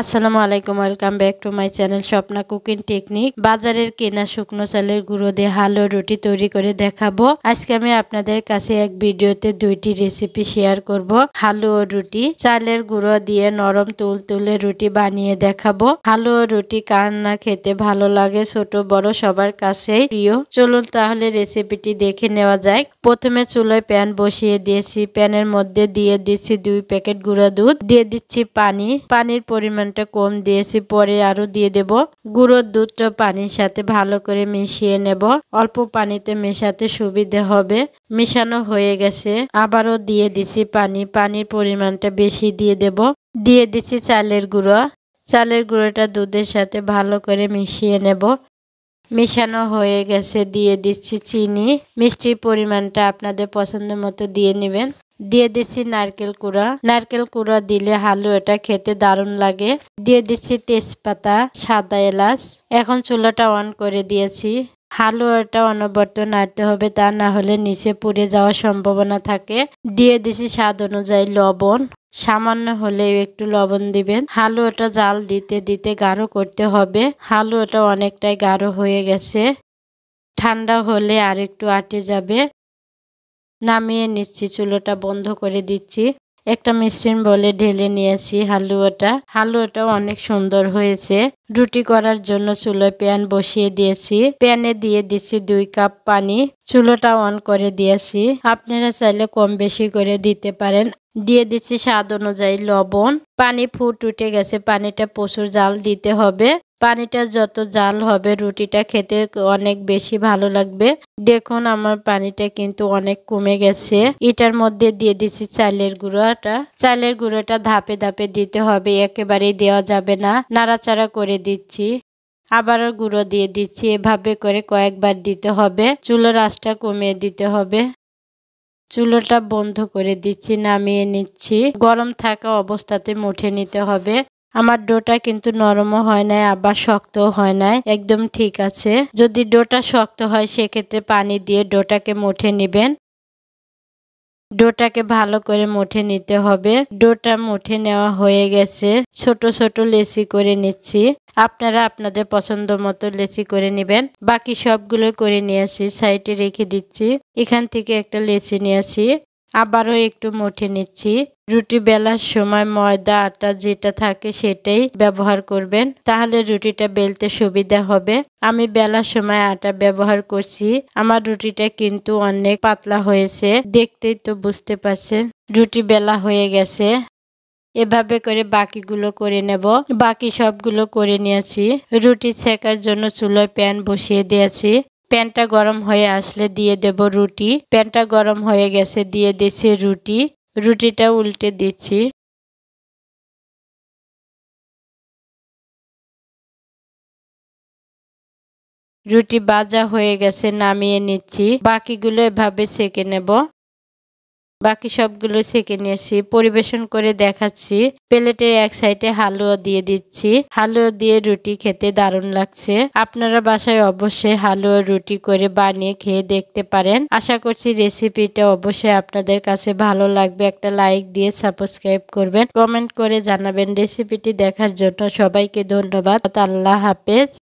আসসালামু আলাইকুম welcome back to my channel Swapna cooking technique বাজারের কেনা শুকনো চালের গুঁড়ো দিয়ে হালো রুটি তৈরি করে দেখাবো আজকে আমি আপনাদের কাছে এক ভিডিওতে দুইটি রেসিপি শেয়ার করব হালো রুটি চালের গুঁড়ো দিয়ে নরম তুল তুলে রুটি বানিয়ে দেখাবো হালো রুটি কার না খেতে ভালো লাগে ছোট বড় সবার কাছেই প্রিয় চলুন তাহলে রেসিপিটি দেখে নেওয়া যায় প্রথমে চুলোয় প্যান বসিয়ে দিয়েছি প্যানের মধ্যে দিয়ে দিচ্ছি দুই প্যাকেট গুঁড়ো দুধ দিয়ে দিচ্ছি পানি পানির পরিমাণ পরিমাণটা কম দিয়েছি পরে আরও দিয়ে দেব গুঁড়োর দুধটা পানির সাথে ভালো করে মিশিয়ে নেব অল্প পানিতে মেশাতে সুবিধে হবে মেশানো হয়ে গেছে আবারও দিয়ে দিছি পানি পানির পরিমাণটা বেশি দিয়ে দেব দিয়ে দিছি চালের গুঁড়ো চালের গুঁড়োটা দুধের সাথে ভালো করে মিশিয়ে নেব মেশানো হয়ে গেছে দিয়ে দিচ্ছি চিনি মিষ্টির পরিমাণটা আপনাদের পছন্দ মতো দিয়ে নেবেন দিয়ে দিচ্ছি নারকেল কুড়া নারকেল কুড়া দিলে এটা খেতে দারুণ লাগে দিয়ে দিচ্ছি তেজপাতা সাদা এলাচ এখন চুলাটা অন করে দিয়েছি এটা অনবর্ত নাড়তে হবে তা না হলে নিচে পুড়ে যাওয়ার সম্ভাবনা থাকে দিয়ে দিছি স্বাদ অনুযায়ী লবণ সামান্য হলেও একটু লবণ দিবেন এটা জাল দিতে দিতে গাঢ় করতে হবে এটা অনেকটাই গাঢ় হয়ে গেছে ঠান্ডা হলে আর একটু আটে যাবে নামিয়ে নিচ্ছি চুলোটা বন্ধ করে দিচ্ছি একটা মিশ্রিন বলে ঢেলে নিয়েছি হালুয়াটা হালুয়াটাও অনেক সুন্দর হয়েছে রুটি করার জন্য চুলোয় প্যান বসিয়ে দিয়েছি প্যানে দিয়ে দিছি দুই কাপ পানি চুলোটা অন করে দিয়েছি আপনারা চাইলে কম বেশি করে দিতে পারেন দিয়ে দিচ্ছি স্বাদ অনুযায়ী লবণ পানি ফুট উঠে গেছে পানিটা প্রচুর জাল দিতে হবে পানিটা যত জাল হবে রুটিটা খেতে অনেক বেশি ভালো লাগবে দেখুন আমার পানিটা কিন্তু অনেক কমে গেছে এটার মধ্যে দিয়ে দিছি চালের গুঁড়োটা চালের গুঁড়োটা ধাপে ধাপে দিতে হবে একেবারেই দেওয়া যাবে না নাড়াচাড়া করে দিচ্ছি আবারও গুঁড়ো দিয়ে দিচ্ছি এভাবে করে কয়েকবার দিতে হবে চুলোর আশটা কমিয়ে দিতে হবে চুলোটা বন্ধ করে দিচ্ছি নামিয়ে নিচ্ছি গরম থাকা অবস্থাতে মুঠে নিতে হবে আমার ডোটা কিন্তু নরমও হয় নাই আবার শক্তও হয় নাই একদম ঠিক আছে যদি ডোটা শক্ত হয় সেক্ষেত্রে পানি দিয়ে ডোটাকে মুঠে নেবেন ডোটাকে ভালো করে মুঠে নিতে হবে ডোটা মুঠে নেওয়া হয়ে গেছে ছোট ছোট লেসি করে নিচ্ছি আপনারা আপনাদের পছন্দ মতো লেসি করে নেবেন বাকি সবগুলো করে নিয়ে আসি সাইডে রেখে দিচ্ছি এখান থেকে একটা লেসি নিয়ে আসি আবারও একটু মুঠে নিচ্ছি রুটি বেলার সময় ময়দা আটা যেটা থাকে সেটাই ব্যবহার করবেন তাহলে রুটিটা বেলতে সুবিধা হবে আমি বেলার সময় আটা ব্যবহার করছি আমার রুটিটা কিন্তু অনেক পাতলা হয়েছে দেখতেই তো বুঝতে পারছেন রুটি বেলা হয়ে গেছে এভাবে করে বাকিগুলো করে নেব বাকি সবগুলো করে নিয়েছি রুটি ছেকার জন্য চুলোয় প্যান বসিয়ে দিয়েছি প্যানটা গরম হয়ে আসলে দিয়ে দেব রুটি প্যানটা গরম হয়ে গেছে দিয়ে দিচ্ছি রুটি রুটিটা উল্টে দিচ্ছি রুটি ভাজা হয়ে গেছে নামিয়ে নিচ্ছি বাকিগুলো এভাবে সেকে নেব বাকি সবগুলো ছেঁকে নিয়েছি পরিবেশন করে দেখাচ্ছি প্লেটের এক সাইডে হালুয়া দিয়ে দিচ্ছি হালুয়া দিয়ে রুটি খেতে দারুণ লাগছে আপনারা বাসায় অবশ্যই হালুয়া রুটি করে বানিয়ে খেয়ে দেখতে পারেন আশা করছি রেসিপিটা অবশ্যই আপনাদের কাছে ভালো লাগবে একটা লাইক দিয়ে সাবস্ক্রাইব করবেন কমেন্ট করে জানাবেন রেসিপিটি দেখার জন্য সবাইকে ধন্যবাদ আল্লাহ হাফেজ